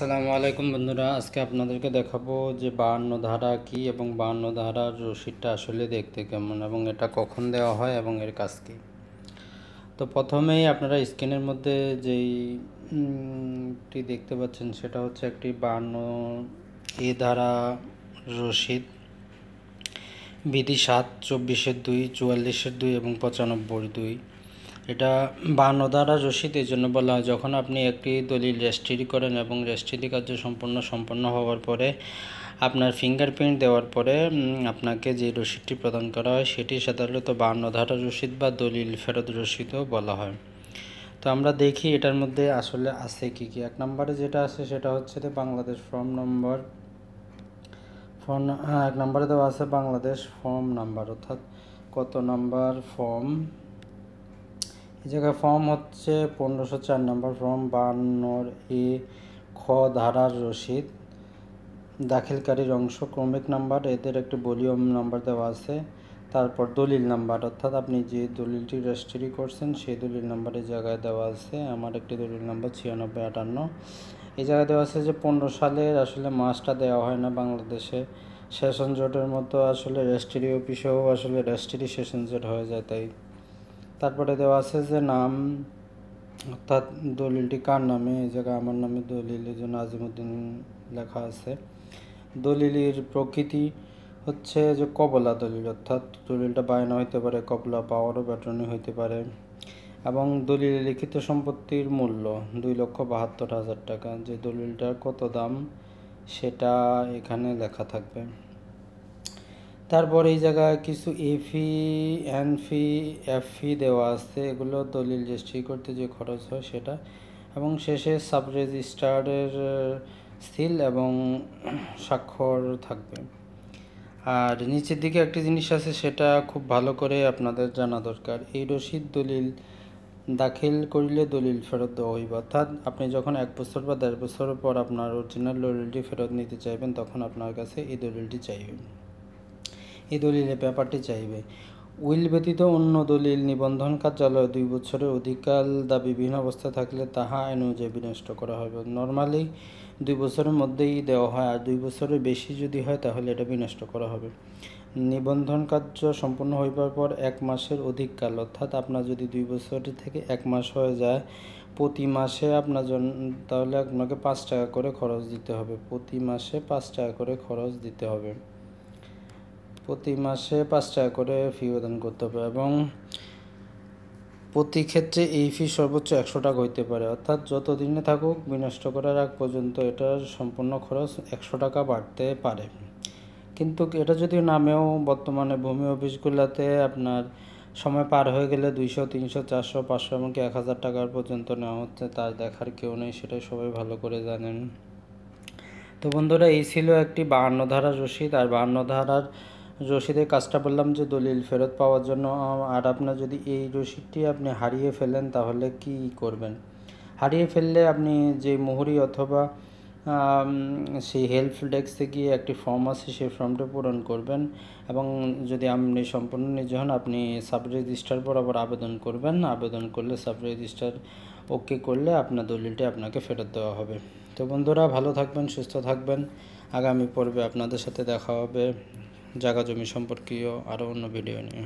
আসসালামু আলাইকুম বন্ধুরা আজকে আপনাদেরকে দেখাবো যে বাহান্ন ধারা কি এবং বাহান্ন ধারার রশিদটা আসলে দেখতে কেমন এবং এটা কখন দেওয়া হয় এবং এর কাজ কী তো প্রথমেই আপনারা স্ক্রিনের মধ্যে যেইটি দেখতে পাচ্ছেন সেটা হচ্ছে একটি বাহান্ন এ ধারা রশিদ বিধি সাত চব্বিশের দুই চুয়াল্লিশের দুই এবং পঁচানব্বই দুই এটা বাহান্ন দ্বারা রসিদ এই জন্য বলা হয় যখন আপনি একটি দলিল রেজিস্ট্রি করেন এবং রেজিস্ট্রি কার্য সম্পন্ন সম্পন্ন হওয়ার পরে আপনার ফিঙ্গারপ্রিন্ট দেওয়ার পরে আপনাকে যে রসিদটি প্রদান করা হয় সেটি সাধারণত বাহান্ন ধারা রসিদ বা দলিল ফেরত রসিদও বলা হয় তো আমরা দেখি এটার মধ্যে আসলে আছে কি কি এক নম্বরে যেটা আছে সেটা হচ্ছে যে বাংলাদেশ ফর্ম নম্বর ফর্ম এক নম্বরে দেওয়া আছে বাংলাদেশ ফর্ম নাম্বার অর্থাৎ কত নাম্বার ফর্ম এই জায়গায় ফর্ম হচ্ছে পনেরোশো চার নম্বর ফর্ম বান্নর এ খ ধারার রসিদ দাখিলকারীর অংশ ক্রমিক নাম্বার এদের একটি ভলিউম নাম্বার দেওয়া আছে তারপর দলিল নাম্বার অর্থাৎ আপনি যে দলিলটি রেজিস্ট্রি করছেন সেই দলিল নাম্বারের জায়গায় দেওয়া আছে আমার একটি দলিল নাম্বার ছিয়ানব্বই আটান্ন এই জায়গায় দেওয়া আছে যে পনেরো সালের আসলে মাসটা দেওয়া হয় না বাংলাদেশে সেশন জোটের মতো আসলে রেজিস্ট্রি অফিসেও আসলে রেজিস্ট্রি সেশন জোট হয়ে যায় তাই তারপরে দেওয়া আছে যে নাম অর্থাৎ দলিলটি কার নামে এই জায়গায় আমার নামে এই জন্য আজিমুদ্দিন লেখা আছে দলিলের প্রকৃতি হচ্ছে যে কবলা দলিল অর্থাৎ দলিলটা বায়না হইতে পারে কবলা পাওয়ারও ব্যাটনি হইতে পারে এবং দলিল লিখিত সম্পত্তির মূল্য দুই লক্ষ বাহাত্তর হাজার টাকা যে দলিলটার কত দাম সেটা এখানে লেখা থাকবে তারপর এই জায়গায় কিছু এফি এনফি এফি দেওয়া আছে এগুলো দলিল রেজিস্ট্রি করতে যে খরচ হয় সেটা এবং শেষে সাব রেজিস্ট্রারের সিল এবং স্বাক্ষর থাকবে আর নিচের দিকে একটি জিনিস আছে সেটা খুব ভালো করে আপনাদের জানা দরকার এই রসিদ দলিল দাখিল করিলে দলিল ফেরত দেওয়া হইব অর্থাৎ আপনি যখন এক বছর বা দেড় বছর পর আপনার অরিজিনাল দলিলটি ফেরত নিতে চাইবেন তখন আপনার কাছে এই দলিলটি চাইবেন এ দলিলের ব্যাপারটি চাইবে উইল ব্যতীত অন্য দলিল নিবন্ধন কার্যালয়ে দুই বছরের অধিকাল দা বিভিন্ন অবস্থা থাকলে তাহা আইন অনুযায়ী বিনষ্ট করা হবে নর্মালি দুই বছরের মধ্যেই দেওয়া হয় আর দুই বছরের বেশি যদি হয় তাহলে এটা বিনষ্ট করা হবে নিবন্ধন কার্য সম্পূর্ণ হইবার পর এক মাসের অধিক কাল অর্থাৎ আপনার যদি দুই বছর থেকে এক মাস হয়ে যায় প্রতি মাসে আপনার জন্য তাহলে আপনাকে পাঁচ টাকা করে খরচ দিতে হবে প্রতি মাসে পাঁচ টাকা করে খরচ দিতে হবে প্রতি মাসে পাঁচ টাকা করে ফি প্রদান করতে হবে এবং প্রতি ক্ষেত্রে এই ফি সর্বোচ্চ একশো টাকা হইতে পারে অর্থাৎ যত দিনে থাকুক বিনষ্ট করার আগ পর্যন্ত এটার সম্পূর্ণ খরচ একশো টাকা বাড়তে পারে কিন্তু এটা যদি নামেও বর্তমানে ভূমি অফিসগুলোতে আপনার সময় পার হয়ে গেলে দুইশো তিনশো চারশো পাঁচশো এমনকি এক হাজার টাকার পর্যন্ত নেওয়া হচ্ছে তার দেখার কেউ নেই সেটাই সবাই ভালো করে জানেন তো বন্ধুরা এই ছিল একটি বাহান্ন ধারার রশিদ আর বাহান্ন ধারার রশিদের কাজটা বললাম যে দলিল ফেরত পাওয়ার জন্য আর আপনার যদি এই রসিদটি আপনি হারিয়ে ফেলেন তাহলে কি করবেন হারিয়ে ফেললে আপনি যে মুহুরি অথবা সেই হেল্প ডেস্কে গিয়ে একটি ফর্ম আছে সেই ফর্মটি পূরণ করবেন এবং যদি আপনি সম্পূর্ণ নিজে হন আপনি সাব রেজিস্টার বরাবর আবেদন করবেন আবেদন করলে সাব রেজিস্টার ওকে করলে আপনার দলিলটি আপনাকে ফেরত দেওয়া হবে তো বন্ধুরা ভালো থাকবেন সুস্থ থাকবেন আগামী পর্বে আপনাদের সাথে দেখা হবে জায়গা জমি সম্পর্কীয় আরও অন্য ভিডিও নিয়ে